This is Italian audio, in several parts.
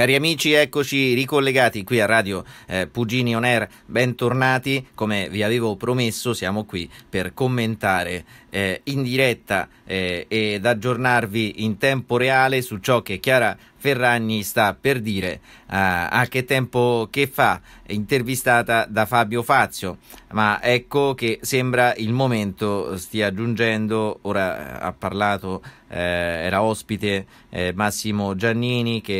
Cari amici, eccoci ricollegati qui a Radio eh, Pugini On Air, bentornati, come vi avevo promesso siamo qui per commentare eh, in diretta eh, ed aggiornarvi in tempo reale su ciò che Chiara Ferragni sta per dire uh, a che tempo che fa, intervistata da Fabio Fazio. Ma ecco che sembra il momento stia giungendo, ora eh, ha parlato, eh, era ospite eh, Massimo Giannini che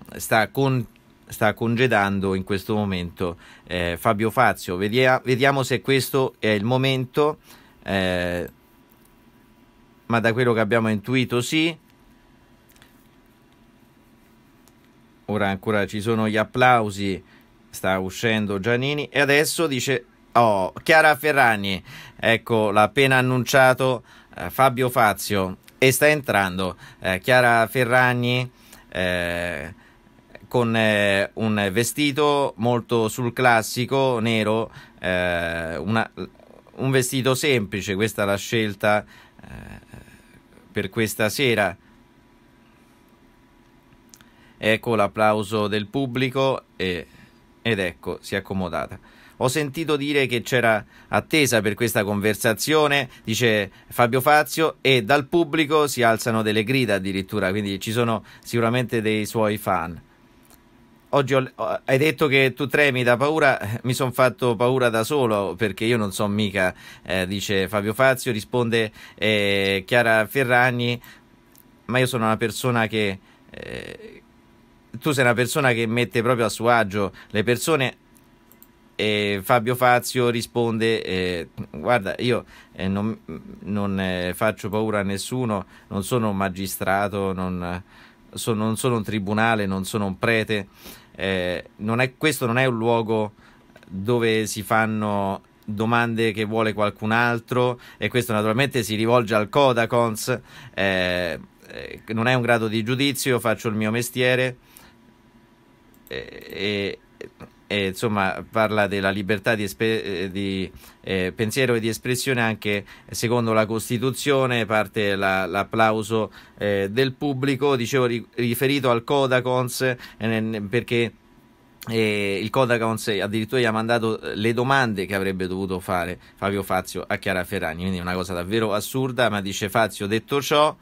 eh, sta con sta congedando in questo momento eh, Fabio Fazio. Vedia, vediamo se questo è il momento, eh, ma da quello che abbiamo intuito sì. ora ancora ci sono gli applausi, sta uscendo Giannini e adesso dice oh, Chiara Ferragni, ecco l'ha appena annunciato eh, Fabio Fazio e sta entrando eh, Chiara Ferragni eh, con eh, un vestito molto sul classico nero, eh, una, un vestito semplice, questa è la scelta eh, per questa sera. Ecco l'applauso del pubblico e, ed ecco, si è accomodata. Ho sentito dire che c'era attesa per questa conversazione, dice Fabio Fazio, e dal pubblico si alzano delle grida addirittura, quindi ci sono sicuramente dei suoi fan. Oggi ho, hai detto che tu tremi da paura, mi sono fatto paura da solo perché io non so mica, eh, dice Fabio Fazio, risponde eh, Chiara Ferragni, ma io sono una persona che... Eh, tu sei una persona che mette proprio a suo agio le persone e Fabio Fazio risponde eh, guarda io eh, non, non eh, faccio paura a nessuno non sono un magistrato non, so, non, sono un tribunale non sono un prete eh, non è, questo non è un luogo dove si fanno domande che vuole qualcun altro e questo naturalmente si rivolge al Codacons eh, eh, non è un grado di giudizio faccio il mio mestiere e, e, insomma parla della libertà di, eh, di eh, pensiero e di espressione anche secondo la Costituzione, parte la, l'applauso eh, del pubblico, dicevo ri, riferito al Codacons eh, perché e eh, il Codacons addirittura gli ha mandato eh, le domande che avrebbe dovuto fare Fabio Fazio a Chiara Ferragni, quindi una cosa davvero assurda, ma dice Fazio detto ciò,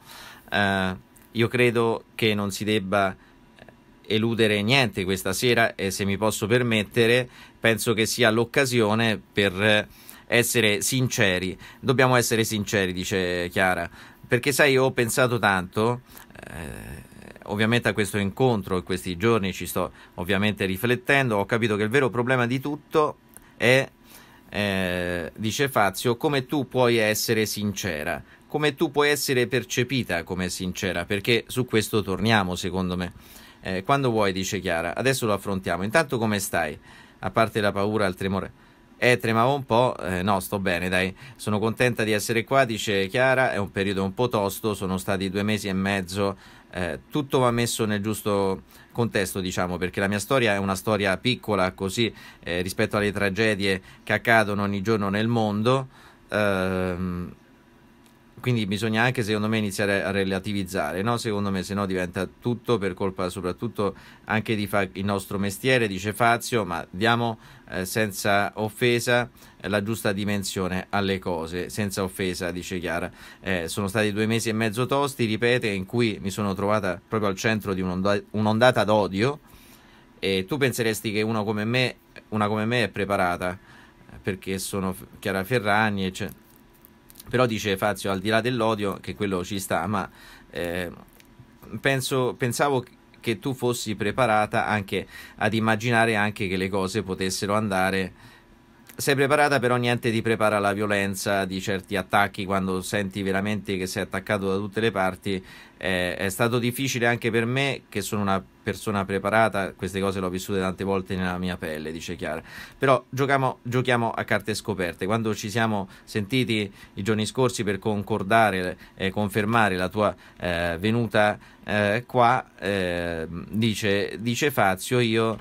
eh, io credo che non si debba eludere niente questa sera e se mi posso permettere penso che sia l'occasione per eh, essere sinceri. Dobbiamo essere sinceri, dice Chiara, perché sai, io ho pensato tanto, eh, ovviamente a questo incontro, in questi giorni ci sto ovviamente riflettendo, ho capito che il vero problema di tutto è, eh, dice Fazio, come tu puoi essere sincera, come tu puoi essere percepita come sincera, perché su questo torniamo, secondo me. Eh, quando vuoi, dice Chiara. Adesso lo affrontiamo. Intanto come stai? A parte la paura il tremore. Eh, tremavo un po', eh, no, sto bene, dai. Sono contenta di essere qua, dice Chiara. È un periodo un po' tosto, sono stati due mesi e mezzo. Eh, tutto va messo nel giusto contesto, diciamo, perché la mia storia è una storia piccola, così eh, rispetto alle tragedie che accadono ogni giorno nel mondo. Eh, quindi bisogna anche secondo me iniziare a relativizzare, no? secondo me se no diventa tutto per colpa soprattutto anche di fa- il nostro mestiere, dice Fazio, ma diamo eh, senza offesa eh, la giusta dimensione alle cose, senza offesa dice Chiara. Eh, sono stati due mesi e mezzo tosti, ripete, in cui mi sono trovata proprio al centro di un'onda- un'ondata d'odio e tu penseresti che uno come me, una come me è preparata eh, perché sono Chiara Ferragni eccetera però dice Fazio, al di là dell'odio, che quello ci sta, ma eh, penso, pensavo che tu fossi preparata anche ad immaginare anche che le cose potessero andare sei preparata, però niente ti prepara alla violenza di certi attacchi quando senti veramente che sei attaccato da tutte le parti. Eh, è stato difficile anche per me, che sono una persona preparata, queste cose le ho vissute tante volte nella mia pelle, dice Chiara. Però giochiamo, giochiamo a carte scoperte. Quando ci siamo sentiti i giorni scorsi per concordare e eh, confermare la tua eh, venuta eh, qua, eh, dice, dice Fazio, io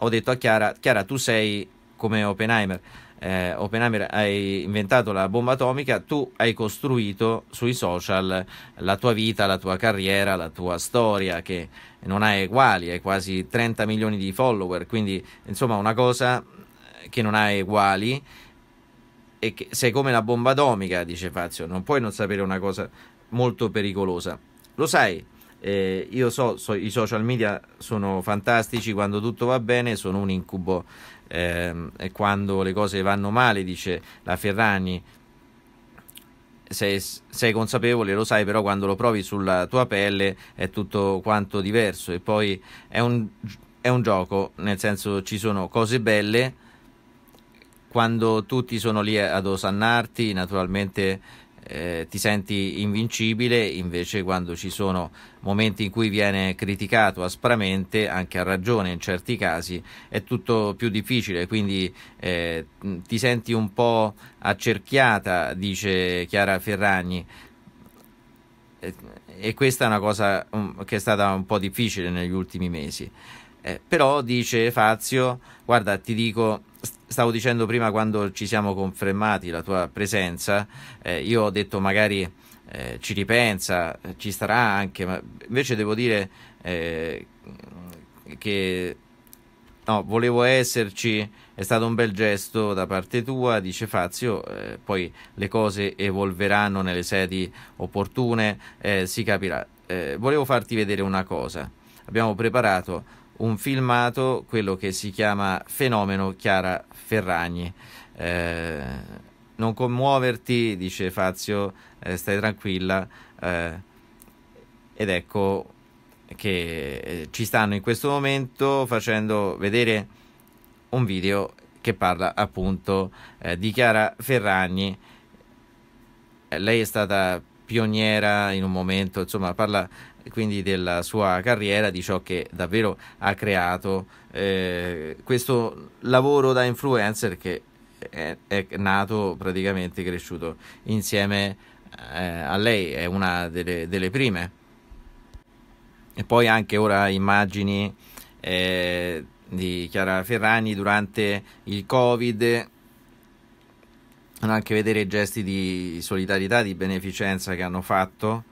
ho detto a Chiara, Chiara tu sei come Oppenheimer. Eh, Oppenheimer hai inventato la bomba atomica, tu hai costruito sui social la tua vita, la tua carriera, la tua storia che non ha uguali, hai quasi 30 milioni di follower, quindi insomma una cosa che non ha uguali e che sei come la bomba atomica, dice Fazio, non puoi non sapere una cosa molto pericolosa. Lo sai, eh, io so, so, i social media sono fantastici quando tutto va bene, sono un incubo eh, e quando le cose vanno male, dice la Ferrani. Sei, sei, consapevole, lo sai, però quando lo provi sulla tua pelle è tutto quanto diverso. E poi è un, è un gioco, nel senso ci sono cose belle quando tutti sono lì ad osannarti, naturalmente eh, ti senti invincibile, invece quando ci sono momenti in cui viene criticato aspramente, anche a ragione in certi casi, è tutto più difficile, quindi eh, ti senti un po' accerchiata, dice Chiara Ferragni. Eh, e, questa è una cosa mm, che è stata un po' difficile negli ultimi mesi. Eh, però dice Fazio, guarda, ti dico, stavo dicendo prima quando ci siamo confermati la tua presenza, eh, io ho detto magari eh, ci ripensa, ci starà anche, ma invece devo dire eh, che no, volevo esserci, è stato un bel gesto da parte tua, dice Fazio, eh, poi le cose evolveranno nelle sedi opportune, eh, si capirà. Eh, volevo farti vedere una cosa, abbiamo preparato un filmato, quello che si chiama Fenomeno Chiara Ferragni. Eh, non commuoverti, dice Fazio, eh, stai tranquilla. Eh, ed ecco che eh, ci stanno in questo momento facendo vedere un video che parla appunto eh, di Chiara Ferragni. Eh, lei è stata pioniera in un momento, insomma, parla quindi della sua carriera, di ciò che davvero ha creato eh, questo lavoro da influencer che è, è nato praticamente cresciuto insieme eh, a lei, è una delle, delle, prime. E poi anche ora immagini eh, di Chiara Ferrani durante il Covid anche vedere i gesti di solidarietà, di beneficenza che hanno fatto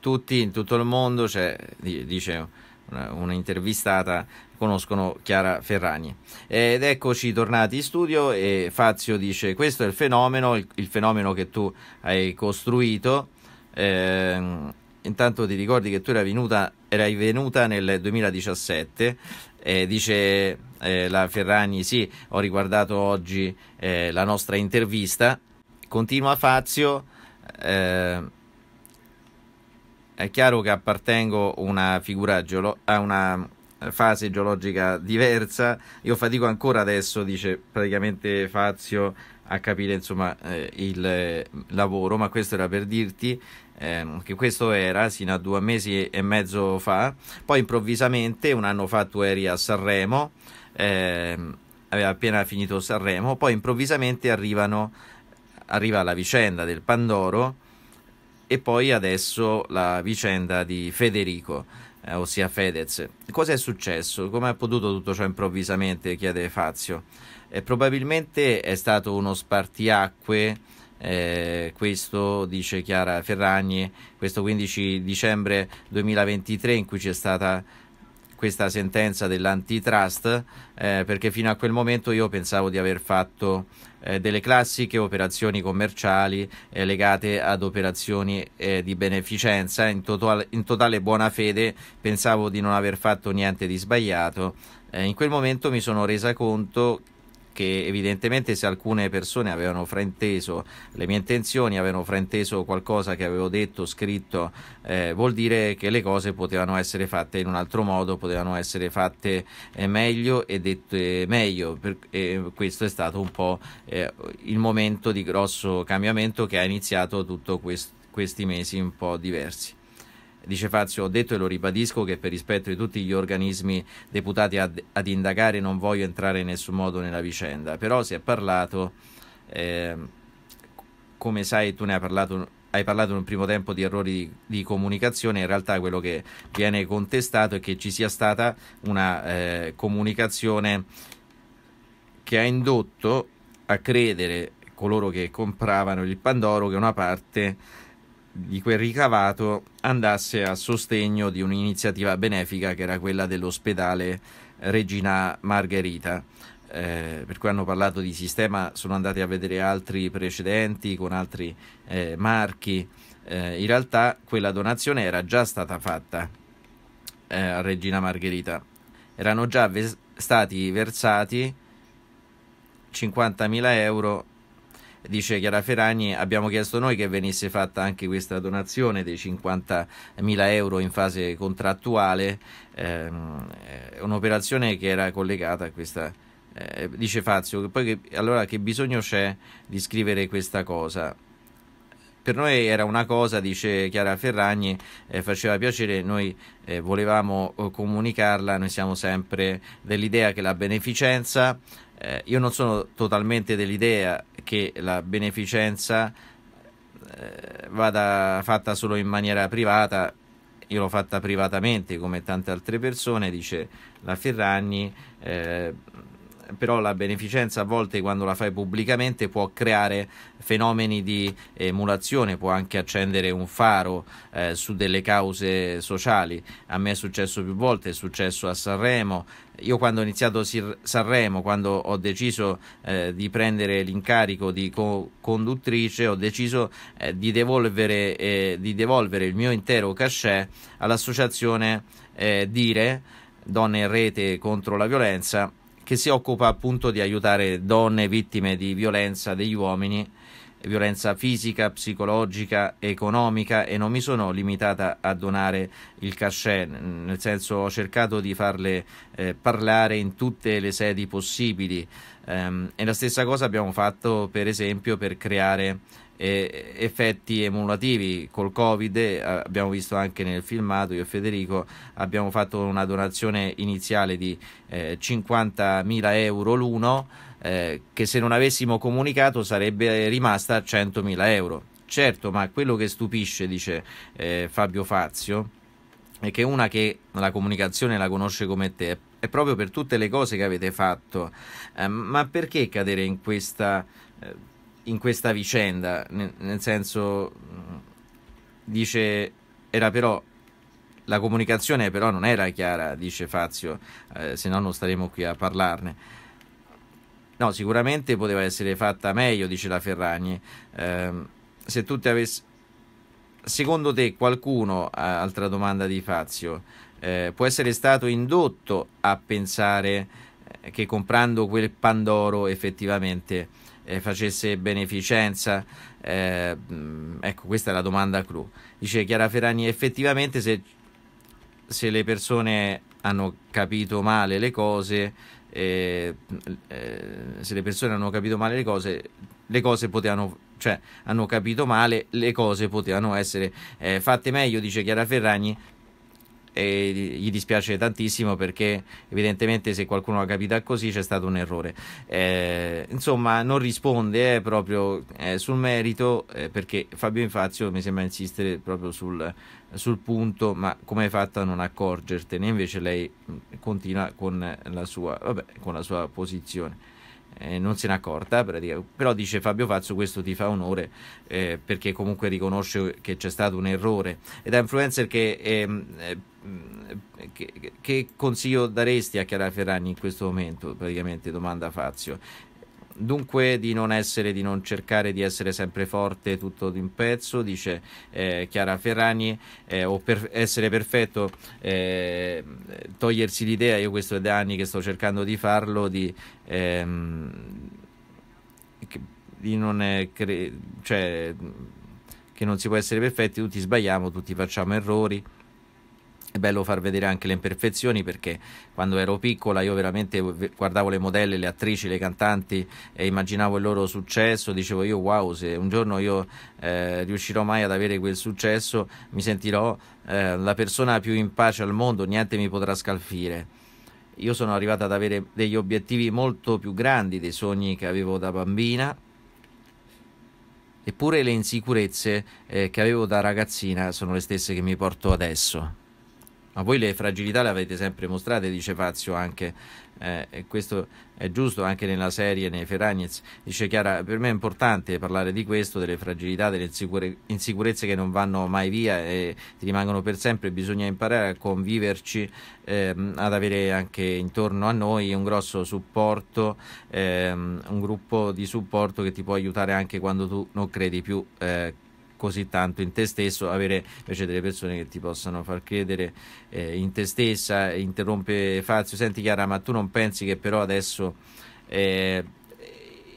tutti in tutto il mondo, cioè, dice una, una intervistata, conoscono Chiara Ferragni. Ed eccoci tornati in studio e Fazio dice questo è il fenomeno, il, il fenomeno che tu hai costruito. Eh, intanto ti ricordi che tu eri venuta, eri venuta nel 2017, eh, dice eh, la Ferragni, sì, ho riguardato oggi eh, la nostra intervista. Continua Fazio. Ehm, è chiaro che appartengo una geolo- a una eh, fase geologica diversa. Io fatico ancora adesso, dice praticamente Fazio, a capire insomma eh, il eh, lavoro, ma questo era per dirti ehm, che questo era sino a due mesi e mezzo fa. Poi improvvisamente, un anno fa tu eri a Sanremo, eh, aveva appena finito Sanremo, poi improvvisamente arrivano, arriva la vicenda del Pandoro e poi adesso la vicenda di Federico, eh, ossia Fedez. Cosa è successo? Come è potuto tutto ciò improvvisamente? chiede Fazio. Eh, probabilmente è stato uno spartiacque. Eh, questo dice Chiara Ferragni, questo 15 dicembre 2023 in cui c'è stata questa sentenza dell'antitrust eh, perché fino a quel momento io pensavo di aver fatto eh, delle classiche operazioni commerciali eh, legate ad operazioni eh, di beneficenza. In, total, in, totale buona fede pensavo di non aver fatto niente di sbagliato. Eh, in quel momento mi sono resa conto perché evidentemente se alcune persone avevano frainteso le mie intenzioni, avevano frainteso qualcosa che avevo detto, scritto, eh, vuol dire che le cose potevano essere fatte in un altro modo, potevano essere fatte eh, meglio e dette meglio. Per, questo è stato un po' eh, il momento di grosso cambiamento che ha iniziato tutto questo questi mesi un po' diversi. Dice Fazio, ho detto e lo ribadisco che per rispetto di tutti gli organismi deputati ad, ad indagare non voglio entrare in nessun modo nella vicenda, però si è parlato, eh, come sai tu ne hai parlato hai parlato in un primo tempo di errori di, di, comunicazione, in realtà quello che viene contestato è che ci sia stata una eh, comunicazione che ha indotto a credere coloro che compravano il Pandoro che una parte di quel ricavato andasse a sostegno di un'iniziativa benefica che era quella dell'ospedale Regina Margherita. Eh, per cui hanno parlato di sistema, sono andati a vedere altri precedenti con altri eh, marchi. Eh, in realtà quella donazione era già stata fatta eh, a Regina Margherita. Erano già ve stati versati 50.000 euro dice Chiara Ferragni, abbiamo chiesto noi che venisse fatta anche questa donazione dei 50.000 euro in fase contrattuale, ehm, un'operazione che era collegata a questa... Eh, dice Fazio, che poi che, allora che bisogno c'è di scrivere questa cosa? per noi era una cosa, dice Chiara Ferragni, eh, faceva piacere, noi eh, volevamo eh, comunicarla, noi siamo sempre dell'idea che la beneficenza, eh, io non sono totalmente dell'idea che la beneficenza eh, vada fatta solo in maniera privata, io l'ho fatta privatamente come tante altre persone, dice la Ferragni, eh, però la beneficenza a volte quando la fai pubblicamente può creare fenomeni di emulazione, può anche accendere un faro eh, su delle cause sociali. A me è successo più volte, è successo a Sanremo. Io quando ho iniziato Sanremo, quando ho deciso eh, di prendere l'incarico di co conduttrice, ho deciso eh, di, devolvere, eh, di, devolvere, il mio intero cachet all'associazione eh, Dire, Donne in Rete contro la violenza che si occupa appunto di aiutare donne vittime di violenza degli uomini, violenza fisica, psicologica, economica e non mi sono limitata a donare il cachet, nel senso ho cercato di farle eh, parlare in tutte le sedi possibili ehm, e la stessa cosa abbiamo fatto per esempio per creare eh, effetti emulativi col covid eh, abbiamo visto anche nel filmato io e Federico abbiamo fatto una donazione iniziale di eh, 50.000 euro l'uno eh, che se non avessimo comunicato sarebbe rimasta a 100.000 euro certo ma quello che stupisce dice eh, Fabio Fazio è che una che la comunicazione la conosce come te è proprio per tutte le cose che avete fatto eh, ma perché cadere in questa in questa vicenda, nel, nel senso mm, dice era però la comunicazione però non era chiara, dice Fazio, eh, se no non staremo qui a parlarne. No, sicuramente poteva essere fatta meglio, dice la Ferragni. Eh, se tutti avessero... Secondo te qualcuno, altra domanda di Fazio, eh, può essere stato indotto a pensare eh, che comprando quel Pandoro effettivamente eh, facesse beneficenza? Eh, mm, ecco, questa è la domanda clou. Dice Chiara Ferragni, effettivamente se, se le persone hanno capito male le cose, eh, eh, se le persone hanno capito male le cose, le cose potevano cioè hanno capito male, le cose potevano essere eh, fatte meglio, dice Chiara Ferragni, e gli dispiace tantissimo perché evidentemente se qualcuno l'ha capita così c'è stato un errore. Eh, insomma, non risponde eh, proprio eh, sul merito eh, perché Fabio Infazio mi sembra insistere proprio sul, sul punto, ma come hai fatto a non accorgertene? Invece lei continua con la sua, vabbè, con la sua posizione. Eh, non se ne accorta, però dice Fabio Fazio questo ti fa onore eh, perché comunque riconosce che c'è stato un errore ed è influencer che ehm, eh, Mm, che, che consiglio daresti a Chiara Ferragni in questo momento? Praticamente domanda Fazio. Dunque di non essere, di non cercare di essere sempre forte tutto d'un pezzo, dice eh, Chiara Ferragni, eh, o per essere perfetto, eh, togliersi l'idea, io questo è da anni che sto cercando di farlo, di, ehm, di non eh, cre- cioè, che non si può essere perfetti, tutti sbagliamo, tutti facciamo errori. È bello far vedere anche le imperfezioni perché quando ero piccola io veramente guardavo le modelle, le attrici, le cantanti e immaginavo il loro successo, dicevo io wow se un giorno io eh, riuscirò mai ad avere quel successo mi sentirò eh, la persona più in pace al mondo, niente mi potrà scalfire. Io sono arrivata ad avere degli obiettivi molto più grandi dei sogni che avevo da bambina eppure le insicurezze eh, che avevo da ragazzina sono le stesse che mi porto adesso. Ma voi le fragilità le avete sempre mostrate, dice Fazio anche, eh, e questo è giusto anche nella serie, nei Ferragnez. Dice Chiara, per me è importante parlare di questo, delle fragilità, delle insicure, insicurezze che non vanno mai via e ti rimangono per sempre, bisogna imparare a conviverci, ehm, ad avere anche intorno a noi un grosso supporto, ehm, un gruppo di supporto che ti può aiutare anche quando tu non credi più. Eh, così tanto in te stesso, avere invece delle persone che ti possano far credere eh, in te stessa, interrompe Fazio, senti Chiara, ma tu non pensi che però adesso eh,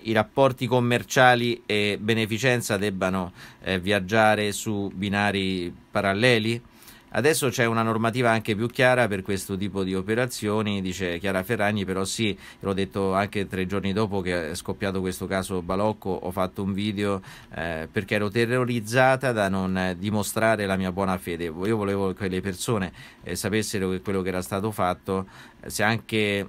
i rapporti commerciali e beneficenza debbano eh, viaggiare su binari paralleli? Adesso c'è una normativa anche più chiara per questo tipo di operazioni, dice Chiara Ferragni, però sì, l'ho detto anche tre giorni dopo che è scoppiato questo caso Balocco, ho fatto un video eh, perché ero terrorizzata da non dimostrare la mia buona fede. Io volevo che le persone eh, sapessero che quello che era stato fatto, eh, se anche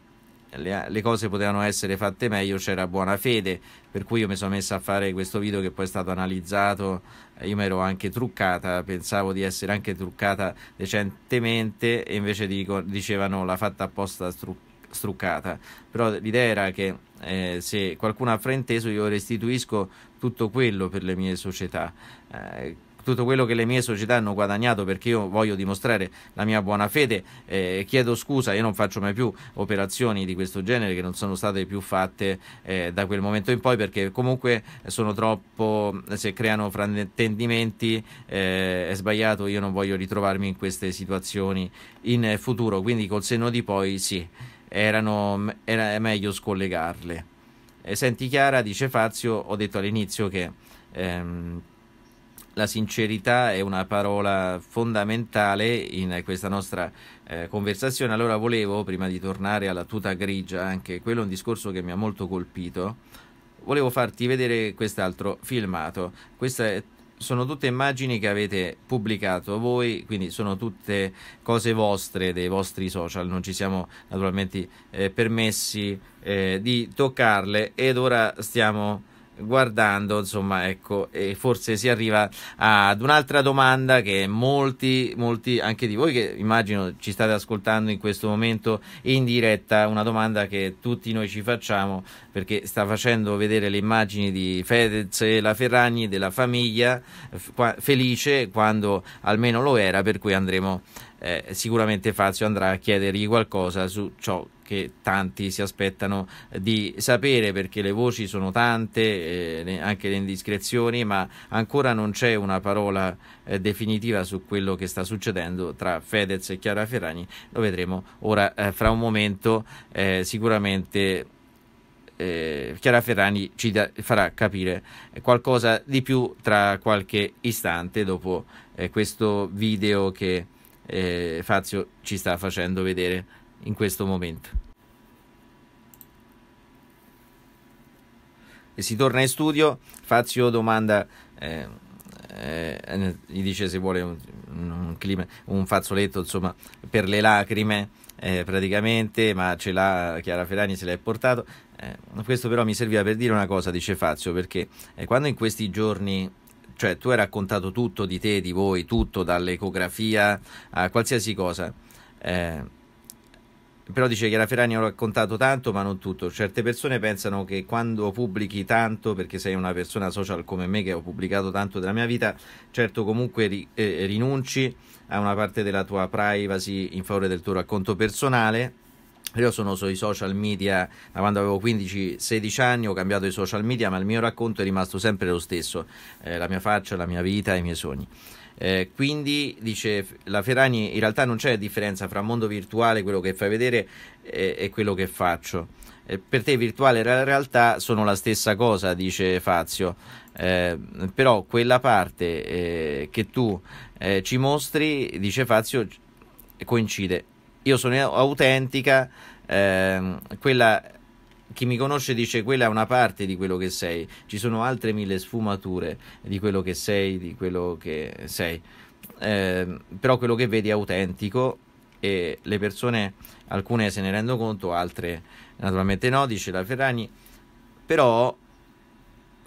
le, le cose potevano essere fatte meglio, c'era buona fede, per cui io mi sono messa a fare questo video che poi è stato analizzato, eh, io mi ero anche truccata, pensavo di essere anche truccata decentemente e invece dico, dicevano l'ha fatta apposta struccata struccata. Però l'idea era che eh, se qualcuno ha frainteso io restituisco tutto quello per le mie società. Eh, tutto quello che le mie società hanno guadagnato perché io voglio dimostrare la mia buona fede. Eh, chiedo scusa, io non faccio mai più operazioni di questo genere che non sono state più fatte eh, da quel momento in poi perché comunque sono troppo, se creano fraintendimenti eh, è sbagliato, io non voglio ritrovarmi in queste situazioni in futuro, quindi col senno di poi sì, erano, era meglio scollegarle. E senti Chiara, dice Fazio, ho detto all'inizio che... Ehm, la sincerità è una parola fondamentale in questa nostra eh, conversazione. Allora volevo, prima di tornare alla tuta grigia, anche quello è un discorso che mi ha molto colpito, volevo farti vedere quest'altro filmato. Queste sono tutte immagini che avete pubblicato voi, quindi sono tutte cose vostre, dei vostri social, non ci siamo naturalmente eh, permessi eh, di toccarle ed ora stiamo guardando, insomma, ecco, e forse si arriva ad un'altra domanda che molti, molti anche di voi che immagino ci state ascoltando in questo momento in diretta, una domanda che tutti noi ci facciamo perché sta facendo vedere le immagini di Fedez e la Ferragni della famiglia felice quando almeno lo era, per cui andremo eh, sicuramente Fazio andrà a chiedergli qualcosa su ciò che tanti si aspettano eh, di sapere perché le voci sono tante, eh, anche le indiscrezioni, ma ancora non c'è una parola eh, definitiva su quello che sta succedendo tra Fedez e Chiara Ferrani. Lo vedremo ora eh, fra un momento eh, sicuramente eh, Chiara Ferrani ci da- farà capire qualcosa di più tra qualche istante dopo questo video che Fazio ci sta facendo vedere in questo momento. E si torna in studio, Fazio domanda, eh, eh, eh, gli dice se vuole un, un, clima, un fazzoletto insomma, per le lacrime eh, praticamente, ma ce l'ha Chiara Ferrani, se l'è portato. Eh, questo però mi serviva per dire una cosa, dice Fazio, perché eh, quando in questi giorni cioè tu hai raccontato tutto di te, di voi, tutto, dall'ecografia a qualsiasi cosa. Eh, però dice che la Ferragni ha raccontato tanto, ma non tutto. Certe persone pensano che quando pubblichi tanto, perché sei una persona social come me che ho pubblicato tanto della mia vita, certo comunque ri, eh, rinunci a una parte della tua privacy in favore del tuo racconto personale, io sono sui social media da quando avevo 15-16 anni, ho cambiato i social media, ma il mio racconto è rimasto sempre lo stesso, eh, la mia faccia, la mia vita, i miei sogni. Eh, quindi dice la Ferragni: in realtà non c'è differenza fra mondo virtuale, quello che fai vedere, e, e quello che faccio. Eh, per te virtuale e la realtà sono la stessa cosa, dice Fazio. Eh, però quella parte eh, che tu eh, ci mostri, dice Fazio, coincide io sono autentica, ehm, quella, chi mi conosce dice quella è una parte di quello che sei, ci sono altre mille sfumature di quello che sei, di quello che sei, eh, però quello che vedi è autentico e le persone, alcune se ne rendono conto, altre naturalmente no, dice la Ferragni, però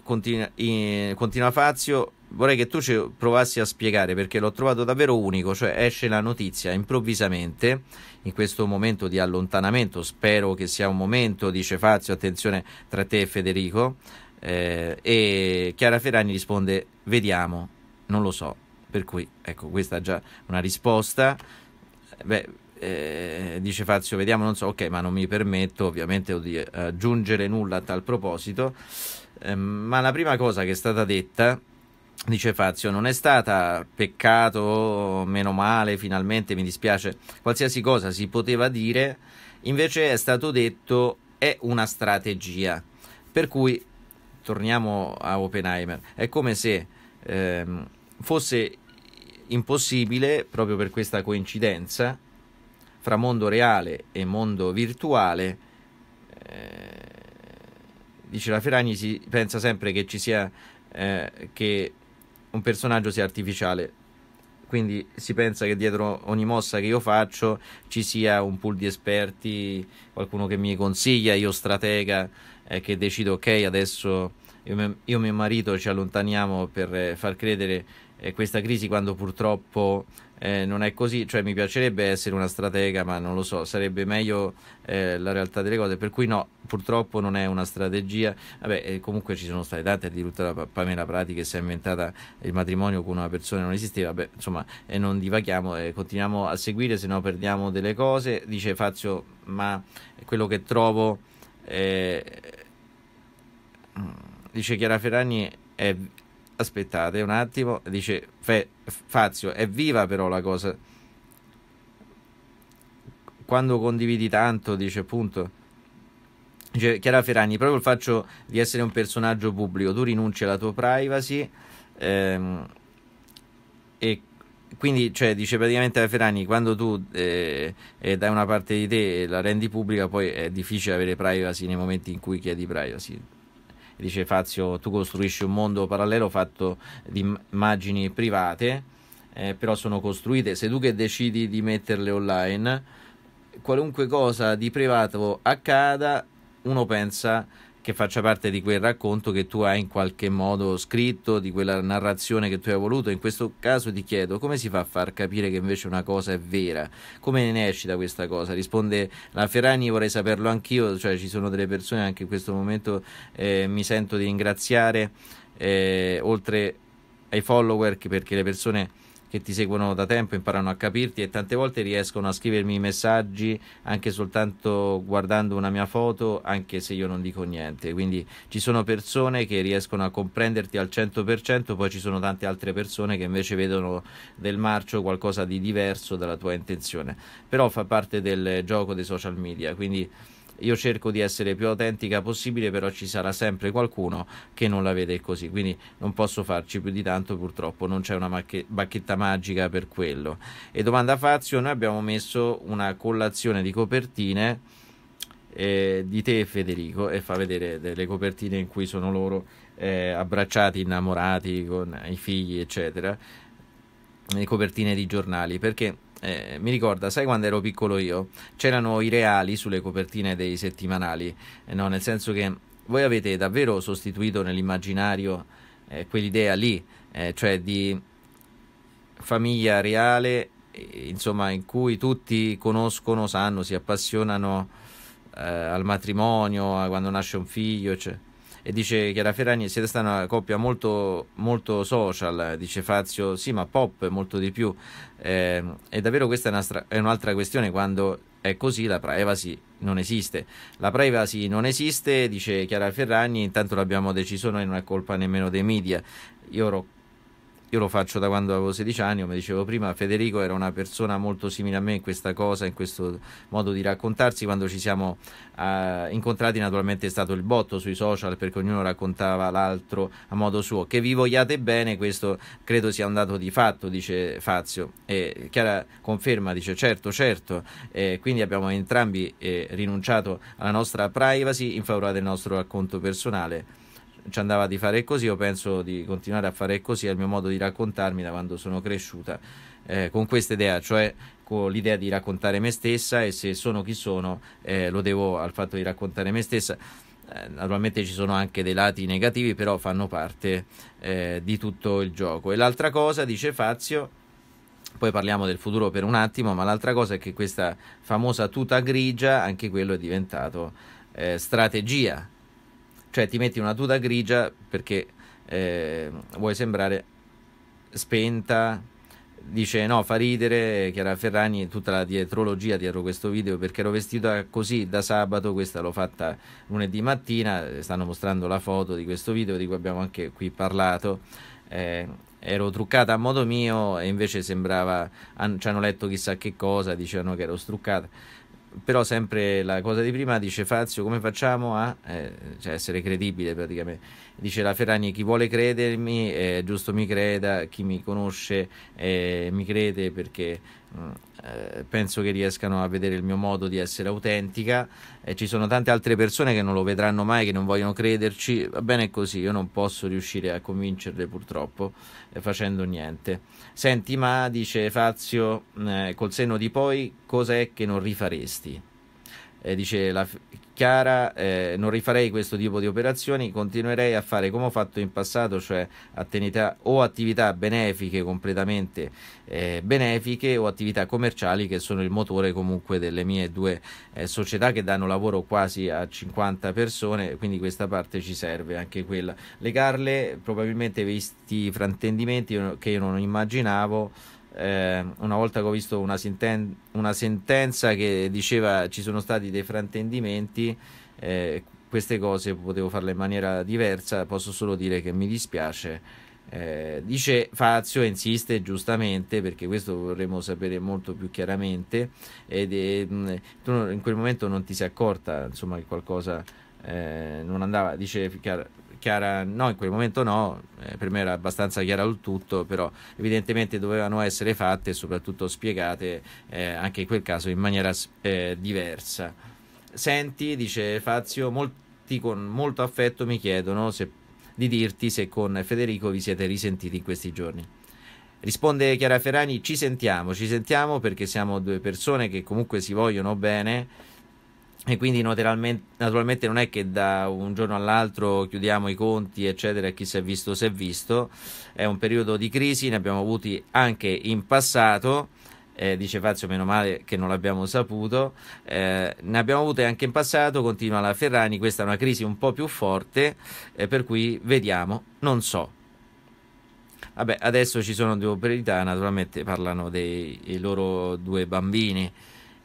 continua, in, continua Fazio vorrei che tu ci provassi a spiegare perché l'ho trovato davvero unico, cioè esce la notizia improvvisamente in questo momento di allontanamento, spero che sia un momento, dice Fazio, attenzione tra te e Federico, eh, e Chiara Ferrani risponde vediamo, non lo so, per cui ecco questa è già una risposta, Beh, eh, dice Fazio vediamo, non so, ok ma non mi permetto ovviamente di aggiungere nulla a tal proposito, eh, ma la prima cosa che è stata detta Dice Fazio, non è stata peccato, meno male, finalmente mi dispiace, qualsiasi cosa si poteva dire, invece è stato detto è una strategia. Per cui, torniamo a Oppenheimer, è come se ehm, fosse impossibile, proprio per questa coincidenza, fra mondo reale e mondo virtuale, eh, dice la Ferragni, si pensa sempre che ci sia... Eh, che un personaggio sia artificiale. Quindi si pensa che dietro ogni mossa che io faccio ci sia un pool di esperti, qualcuno che mi consiglia, io stratega eh, che decido ok adesso io e mio marito ci allontaniamo per eh, far credere eh, questa crisi quando purtroppo eh, non è così, cioè mi piacerebbe essere una stratega, ma non lo so, sarebbe meglio eh, la realtà delle cose, per cui no, purtroppo non è una strategia. Vabbè, eh, comunque ci sono state tante, addirittura la Pamela Prati che si è inventata il matrimonio con una persona che non esisteva, Vabbè, insomma, eh, non divaghiamo, eh, continuiamo a seguire, se no perdiamo delle cose. Dice Fazio, ma quello che trovo... Eh, mm, dice Chiara Ferragni è aspettate un attimo, dice fe, Fazio, è viva però la cosa. Quando condividi tanto, dice appunto, dice Chiara Ferragni, proprio il fatto di essere un personaggio pubblico, tu rinunci alla tua privacy ehm, e quindi cioè, dice praticamente a Ferrani quando tu eh, eh, dai una parte di te e la rendi pubblica poi è difficile avere privacy nei momenti in cui chiedi privacy dice Fazio, tu costruisci un mondo parallelo fatto di immagini private, eh, però sono costruite. Se tu che decidi di metterle online, qualunque cosa di privato accada, uno pensa che faccia parte di quel racconto che tu hai in qualche modo scritto, di quella narrazione che tu hai voluto. In questo caso ti chiedo come si fa a far capire che invece una cosa è vera? Come ne esci da questa cosa? Risponde la Ferragni, vorrei saperlo anch'io, cioè ci sono delle persone anche in questo momento eh, mi sento di ringraziare eh, oltre ai follower perché le persone che ti seguono da tempo, imparano a capirti e tante volte riescono a scrivermi messaggi anche soltanto guardando una mia foto, anche se io non dico niente. Quindi ci sono persone che riescono a comprenderti al 100%, poi ci sono tante altre persone che invece vedono del marcio qualcosa di diverso dalla tua intenzione. Però fa parte del gioco dei social media, quindi io cerco di essere più autentica possibile, però ci sarà sempre qualcuno che non la vede così, quindi non posso farci più di tanto purtroppo, non c'è una bacchetta magica per quello. E domanda a Fazio, noi abbiamo messo una collazione di copertine eh, di te e Federico e fa vedere delle copertine in cui sono loro eh, abbracciati, innamorati con i figli, eccetera le copertine di giornali perché eh, mi ricorda, sai quando ero piccolo io, c'erano i reali sulle copertine dei settimanali, eh, no? nel senso che voi avete davvero sostituito nell'immaginario eh, quell'idea lì, eh, cioè di famiglia reale, eh, insomma, in cui tutti conoscono, sanno, si appassionano al matrimonio, a quando nasce un figlio, eccetera e dice Chiara Ferragni siete stata una coppia molto, molto social, dice Fazio sì ma pop molto di più eh, e davvero questa è, un'altra questione quando è così la privacy non esiste la privacy non esiste dice Chiara Ferragni intanto l'abbiamo deciso noi non è colpa nemmeno dei media io ero io lo faccio da quando avevo 16 anni, come dicevo prima, Federico era una persona molto simile a me in questa cosa, in questo modo di raccontarsi. Quando ci siamo eh, incontrati naturalmente è stato il botto sui social perché ognuno raccontava l'altro a modo suo. Che vi vogliate bene, questo credo sia un dato di fatto, dice Fazio. E Chiara conferma, dice certo, certo. E quindi abbiamo entrambi eh, rinunciato alla nostra privacy in favore del nostro racconto personale ci andava di fare così, io penso di continuare a fare così, è il mio modo di raccontarmi da quando sono cresciuta eh, con questa idea, cioè con l'idea di raccontare me stessa e se sono chi sono eh, lo devo al fatto di raccontare me stessa. Eh, naturalmente ci sono anche dei lati negativi, però fanno parte eh, di tutto il gioco. E l'altra cosa, dice Fazio, poi parliamo del futuro per un attimo, ma l'altra cosa è che questa famosa tuta grigia, anche quello è diventato eh, strategia cioè ti metti una tuta grigia perché eh, vuoi sembrare spenta. Dice no, fa ridere Chiara Ferragni tutta la dietrologia dietro questo video perché ero vestita così da sabato, questa l'ho fatta lunedì mattina, eh, stanno mostrando la foto di questo video di cui abbiamo anche qui parlato. Eh, ero truccata a modo mio e invece sembrava, an- ci hanno letto chissà che cosa, dicevano che ero struccata però sempre la cosa di prima dice Fazio come facciamo a eh, cioè essere credibile praticamente dice la Ferragni chi vuole credermi eh, giusto mi creda chi mi conosce eh, mi crede perché eh, penso che riescano a vedere il mio modo di essere autentica e eh, ci sono tante altre persone che non lo vedranno mai, che non vogliono crederci, va bene così, io non posso riuscire a convincerle purtroppo eh, facendo niente. Senti, ma dice Fazio, eh, col senno di poi, cosa è che non rifaresti? eh, dice la Chiara, eh, non rifarei questo tipo di operazioni, continuerei a fare come ho fatto in passato, cioè attività, o attività benefiche completamente eh, benefiche o attività commerciali che sono il motore comunque delle mie due eh, società che danno lavoro quasi a 50 persone, quindi questa parte ci serve anche quella. Legarle probabilmente visti i frantendimenti che io non immaginavo eh, una volta che ho visto una, senten- una, sentenza che diceva ci sono stati dei fraintendimenti, eh, queste cose potevo farle in maniera diversa, posso solo dire che mi dispiace. Eh, dice Fazio e insiste giustamente perché questo vorremmo sapere molto più chiaramente ed è, mm, tu in quel momento non ti sei accorta insomma che qualcosa eh, non andava dice chiara, no in quel momento no, eh, per me era abbastanza chiara il tutto, però evidentemente dovevano essere fatte e soprattutto spiegate eh, anche in quel caso in maniera eh, diversa. Senti, dice Fazio, molti con molto affetto mi chiedono se, di dirti se con Federico vi siete risentiti in questi giorni. Risponde Chiara Ferrani, ci sentiamo, ci sentiamo perché siamo due persone che comunque si vogliono bene e quindi naturalmente non è che da un giorno all'altro chiudiamo i conti eccetera e chi si è visto si è visto è un periodo di crisi ne abbiamo avuti anche in passato eh, dice Fazio meno male che non l'abbiamo saputo eh, ne abbiamo avute anche in passato continua la Ferrani questa è una crisi un po' più forte eh, per cui vediamo non so vabbè adesso ci sono due priorità naturalmente parlano dei loro due bambini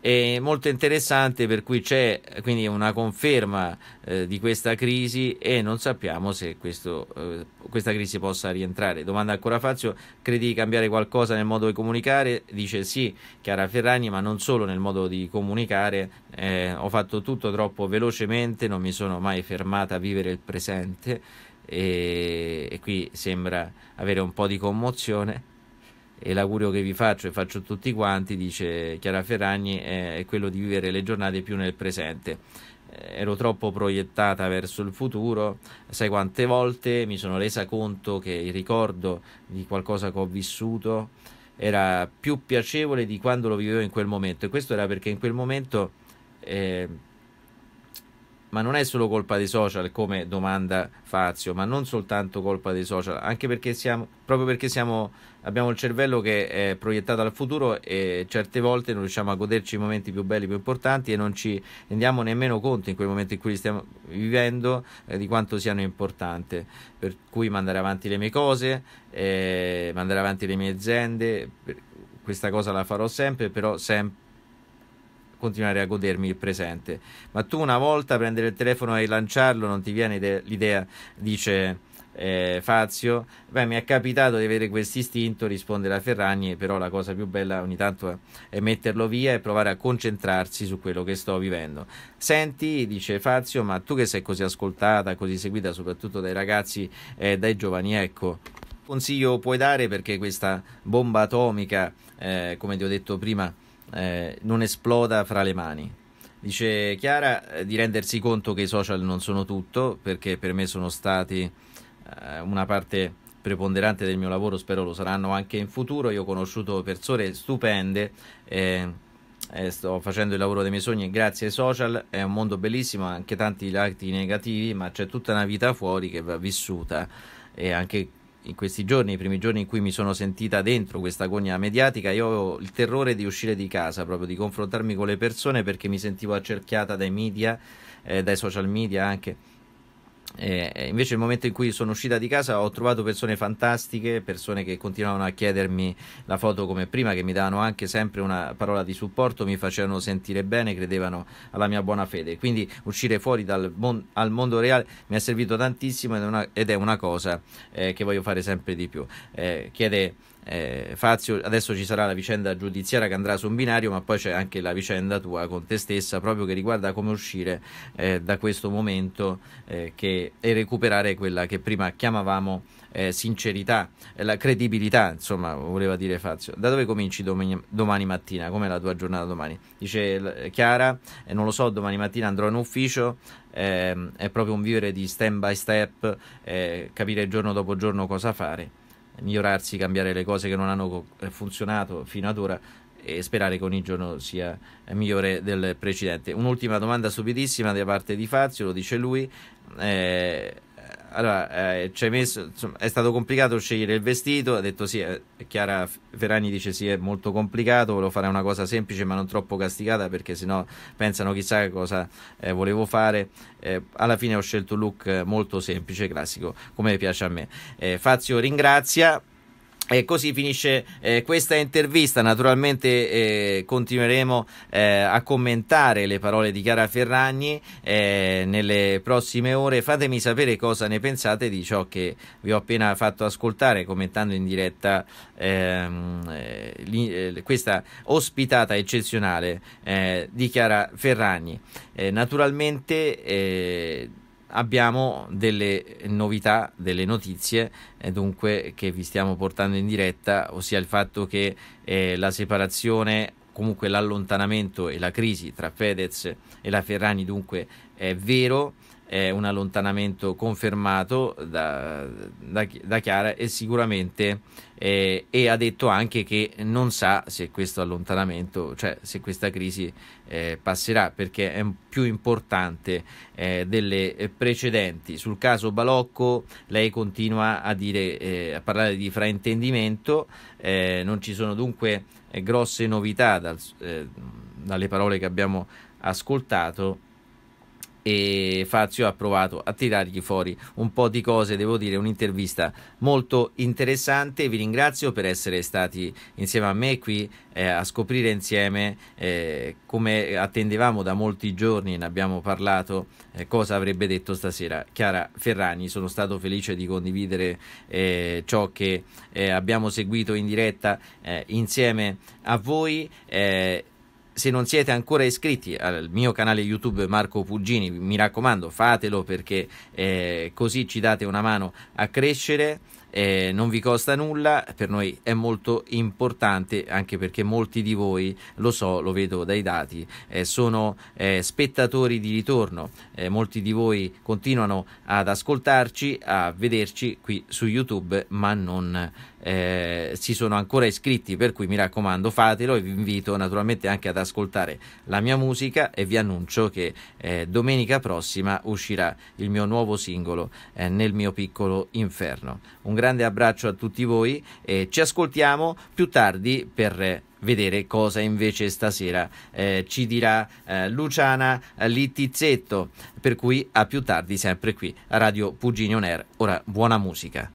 è molto interessante per cui c'è quindi una conferma eh, di questa crisi e non sappiamo se questo, eh, questa crisi possa rientrare. Domanda ancora Fazio, credi di cambiare qualcosa nel modo di comunicare? Dice sì Chiara Ferragni, ma non solo nel modo di comunicare, eh, ho fatto tutto troppo velocemente, non mi sono mai fermata a vivere il presente e, e qui sembra avere un po' di commozione e l'augurio che vi faccio e faccio a tutti quanti, dice Chiara Ferragni, è quello di vivere le giornate più nel presente. Eh, ero troppo proiettata verso il futuro, sai quante volte mi sono resa conto che il ricordo di qualcosa che ho vissuto era più piacevole di quando lo vivevo in quel momento e questo era perché in quel momento eh, ma non è solo colpa dei social, come domanda Fazio, ma non soltanto colpa dei social, anche perché siamo, proprio perché siamo, abbiamo il cervello che è proiettato al futuro e certe volte non riusciamo a goderci i momenti più belli, più importanti e non ci rendiamo nemmeno conto in quei momenti in cui li stiamo vivendo eh, di quanto siano importanti. Per cui mandare avanti le mie cose, eh, mandare avanti le mie aziende, questa cosa la farò sempre, però sempre continuare a godermi il presente. Ma tu una volta prendere il telefono e lanciarlo non ti viene l'idea, dice... Eh, Fazio, beh, mi è capitato di avere questo istinto, risponde la Ferragni, però la cosa più bella ogni tanto è metterlo via e provare a concentrarsi su quello che sto vivendo. Senti, dice Fazio, ma tu che sei così ascoltata, così seguita soprattutto dai ragazzi e eh, dai giovani, ecco, consiglio puoi dare perché questa bomba atomica, eh, come ti ho detto prima, eh, non esploda fra le mani. Dice Chiara eh, di rendersi conto che i social non sono tutto, perché per me sono stati eh, una parte preponderante del mio lavoro, spero lo saranno anche in futuro. Io ho conosciuto persone stupende. Eh, eh, sto facendo il lavoro dei miei sogni grazie ai social, è un mondo bellissimo, anche tanti lati negativi, ma c'è tutta una vita fuori che va vissuta e anche in questi giorni, i primi giorni in cui mi sono sentita dentro questa gogna mediatica, io avevo il terrore di uscire di casa, proprio di confrontarmi con le persone perché mi sentivo accerchiata dai media, eh, dai social media anche eh, invece, nel momento in cui sono uscita di casa, ho trovato persone fantastiche, persone che continuavano a chiedermi la foto come prima, che mi davano anche sempre una parola di supporto, mi facevano sentire bene, credevano alla mia buona fede. Quindi, uscire fuori dal mon- al mondo reale mi ha servito tantissimo ed è una, ed è una cosa eh, che voglio fare sempre di più. Eh, chiede eh, Fazio, adesso ci sarà la vicenda giudiziaria che andrà su un binario, ma poi c'è anche la vicenda tua con te stessa, proprio che riguarda come uscire eh, da questo momento eh, che, e recuperare quella che prima chiamavamo eh, sincerità, eh, la credibilità, insomma, voleva dire Fazio. Da dove cominci domani, domani mattina? Com'è la tua giornata domani? Dice Chiara, eh, non lo so, domani mattina andrò in ufficio, ehm, è proprio un vivere di step by step, capire giorno dopo giorno cosa fare migliorarsi, cambiare le cose che non hanno eh, funzionato fino ad ora e sperare che ogni giorno sia eh, migliore del precedente. Un'ultima domanda stupidissima da parte di Fazio, lo dice lui. Eh, allora, eh, messo, insomma, è stato complicato scegliere il vestito, ha detto sì, eh, Chiara Ferragni dice sì, è molto complicato, volevo fare una cosa semplice ma non troppo castigata perché sennò pensano chissà che cosa eh, volevo fare. Eh, alla fine ho scelto un look eh, molto semplice, classico, come piace a me. Fazio ringrazia e così finisce eh, questa intervista. Naturalmente eh, continueremo eh, a commentare le parole di Chiara Ferragni eh, nelle prossime ore. Fatemi sapere cosa ne pensate di ciò che vi ho appena fatto ascoltare, commentando in diretta ehm, eh, eh, questa ospitata eccezionale di Chiara Ferragni. naturalmente abbiamo delle novità, delle notizie eh, dunque che vi stiamo portando in diretta, ossia il fatto che eh, la separazione comunque l'allontanamento e la crisi tra Fedez e la Ferrani dunque è vero è un allontanamento confermato da, da, da Chiara e sicuramente eh, e ha detto anche che non sa se questo allontanamento, cioè se questa crisi eh, passerà perché è più importante eh, delle precedenti. Sul caso Balocco lei continua a, dire, eh, a parlare di fraintendimento, eh, non ci sono dunque eh, grosse novità dal, dalle parole che abbiamo ascoltato e Fazio ha provato a tirargli fuori un po' di cose, devo dire un'intervista molto interessante, vi ringrazio per essere stati insieme a me qui eh, a scoprire insieme eh, come attendevamo da molti giorni, ne abbiamo parlato, eh, cosa avrebbe detto stasera Chiara Ferrani, sono stato felice di condividere eh, ciò che eh, abbiamo seguito in diretta eh, insieme a voi se non siete ancora iscritti al mio canale YouTube Marco Puggini, mi raccomando, fatelo perché eh, così ci date una mano a crescere eh, non vi costa nulla, per noi è molto importante anche perché molti di voi, lo so, lo vedo dai dati, eh, sono eh, spettatori di ritorno, eh, molti di voi continuano ad ascoltarci, a vederci qui su YouTube, ma non eh, si sono ancora iscritti, per cui mi raccomando fatelo e vi invito naturalmente anche ad ascoltare la mia musica e vi annuncio che eh, domenica prossima uscirà il mio nuovo singolo nel mio piccolo inferno. Un grande abbraccio a tutti voi e ci ascoltiamo più tardi per vedere cosa invece stasera eh, ci dirà eh, Luciana Littizzetto. Per cui a più tardi sempre qui a Radio Puginion Air. Ora buona musica.